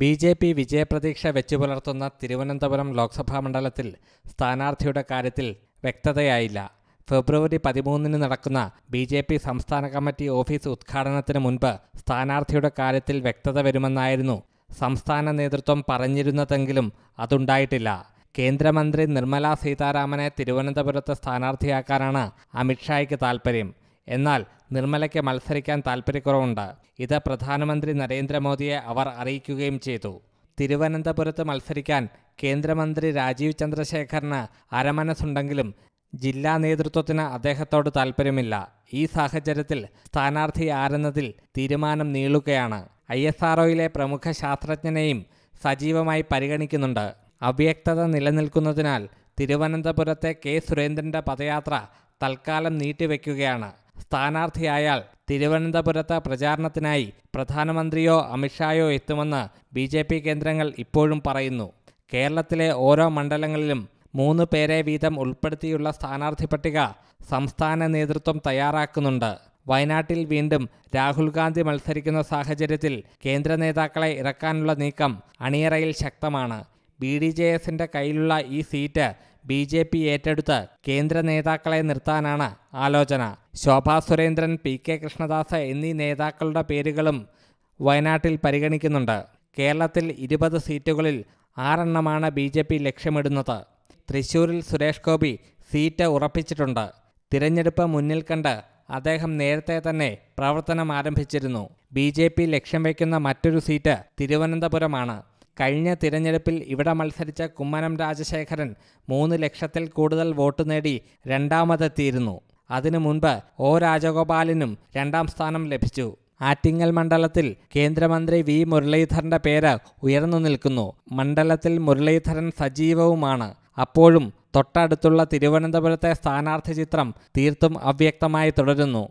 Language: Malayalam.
ബി ജെ പി വിജയപ്രതീക്ഷ വെച്ചു പുലർത്തുന്ന തിരുവനന്തപുരം ലോക്സഭാ മണ്ഡലത്തിൽ സ്ഥാനാർത്ഥിയുടെ കാര്യത്തിൽ വ്യക്തതയായില്ല ഫെബ്രുവരി പതിമൂന്നിന് നടക്കുന്ന ബി ജെ പി സംസ്ഥാന കമ്മിറ്റി ഓഫീസ് ഉദ്ഘാടനത്തിന് മുൻപ് സ്ഥാനാർത്ഥിയുടെ കാര്യത്തിൽ വ്യക്തത വരുമെന്നായിരുന്നു സംസ്ഥാന നേതൃത്വം പറഞ്ഞിരുന്നതെങ്കിലും അതുണ്ടായിട്ടില്ല കേന്ദ്രമന്ത്രി നിർമ്മല സീതാരാമനെ തിരുവനന്തപുരത്ത് സ്ഥാനാർത്ഥിയാക്കാനാണ് അമിത്ഷായ്ക്ക് താൽപ്പര്യം എന്നാൽ നിർമ്മലയ്ക്ക് മത്സരിക്കാൻ താൽപ്പര്യക്കുറവുണ്ട് ഇത് പ്രധാനമന്ത്രി നരേന്ദ്രമോദിയെ അവർ അറിയിക്കുകയും ചെയ്തു തിരുവനന്തപുരത്ത് മത്സരിക്കാൻ കേന്ദ്രമന്ത്രി രാജീവ് ചന്ദ്രശേഖറിന് അരമനസ്സുണ്ടെങ്കിലും ജില്ലാ നേതൃത്വത്തിന് അദ്ദേഹത്തോട് താൽപ്പര്യമില്ല ഈ സാഹചര്യത്തിൽ സ്ഥാനാർത്ഥി ആരെന്നതിൽ തീരുമാനം നീളുകയാണ് ഐ എസ് ആർഒയിലെ പ്രമുഖ ശാസ്ത്രജ്ഞനെയും സജീവമായി പരിഗണിക്കുന്നുണ്ട് അവ്യക്തത നിലനിൽക്കുന്നതിനാൽ തിരുവനന്തപുരത്തെ കെ സുരേന്ദ്രന്റെ പദയാത്ര തൽക്കാലം നീട്ടിവെക്കുകയാണ് സ്ഥാനാർത്ഥിയായാൽ തിരുവനന്തപുരത്ത് പ്രചാരണത്തിനായി പ്രധാനമന്ത്രിയോ അമിത്ഷായോ എത്തുമെന്ന് ബി ജെ പി കേന്ദ്രങ്ങൾ ഇപ്പോഴും പറയുന്നു കേരളത്തിലെ ഓരോ മണ്ഡലങ്ങളിലും മൂന്ന് പേരെ വീതം ഉൾപ്പെടുത്തിയുള്ള സ്ഥാനാർത്ഥി പട്ടിക സംസ്ഥാന നേതൃത്വം തയ്യാറാക്കുന്നുണ്ട് വയനാട്ടിൽ വീണ്ടും രാഹുൽ ഗാന്ധി മത്സരിക്കുന്ന സാഹചര്യത്തിൽ കേന്ദ്ര നേതാക്കളെ ഇറക്കാനുള്ള നീക്കം അണിയറയിൽ ശക്തമാണ് ബി ഡി ജെ എസിൻ്റെ കയ്യിലുള്ള ഈ സീറ്റ് ബി ജെ പി ഏറ്റെടുത്ത് കേന്ദ്ര നേതാക്കളെ നിർത്താനാണ് ആലോചന ശോഭാ സുരേന്ദ്രൻ പി കെ കൃഷ്ണദാസ് എന്നീ നേതാക്കളുടെ പേരുകളും വയനാട്ടിൽ പരിഗണിക്കുന്നുണ്ട് കേരളത്തിൽ ഇരുപത് സീറ്റുകളിൽ ആറെണ്ണമാണ് ബി ജെ പി ലക്ഷ്യമിടുന്നത് തൃശൂരിൽ സുരേഷ് ഗോപി സീറ്റ് ഉറപ്പിച്ചിട്ടുണ്ട് തിരഞ്ഞെടുപ്പ് മുന്നിൽ കണ്ട് അദ്ദേഹം നേരത്തെ തന്നെ പ്രവർത്തനം ആരംഭിച്ചിരുന്നു ബി ജെ പി ലക്ഷ്യം വയ്ക്കുന്ന മറ്റൊരു സീറ്റ് തിരുവനന്തപുരമാണ് കഴിഞ്ഞ തിരഞ്ഞെടുപ്പിൽ ഇവിടെ മത്സരിച്ച കുമ്മനം രാജശേഖരൻ മൂന്ന് ലക്ഷത്തിൽ കൂടുതൽ വോട്ട് നേടി രണ്ടാമതെത്തിയിരുന്നു അതിനു മുൻപ് ഒ രാജഗോപാലിനും രണ്ടാം സ്ഥാനം ലഭിച്ചു ആറ്റിങ്ങൽ മണ്ഡലത്തിൽ കേന്ദ്രമന്ത്രി വി മുരളീധരന്റെ പേര് ഉയർന്നു നിൽക്കുന്നു മണ്ഡലത്തിൽ മുരളീധരൻ സജീവവുമാണ് അപ്പോഴും തൊട്ടടുത്തുള്ള തിരുവനന്തപുരത്തെ സ്ഥാനാർത്ഥി ചിത്രം തീർത്തും അവ്യക്തമായി തുടരുന്നു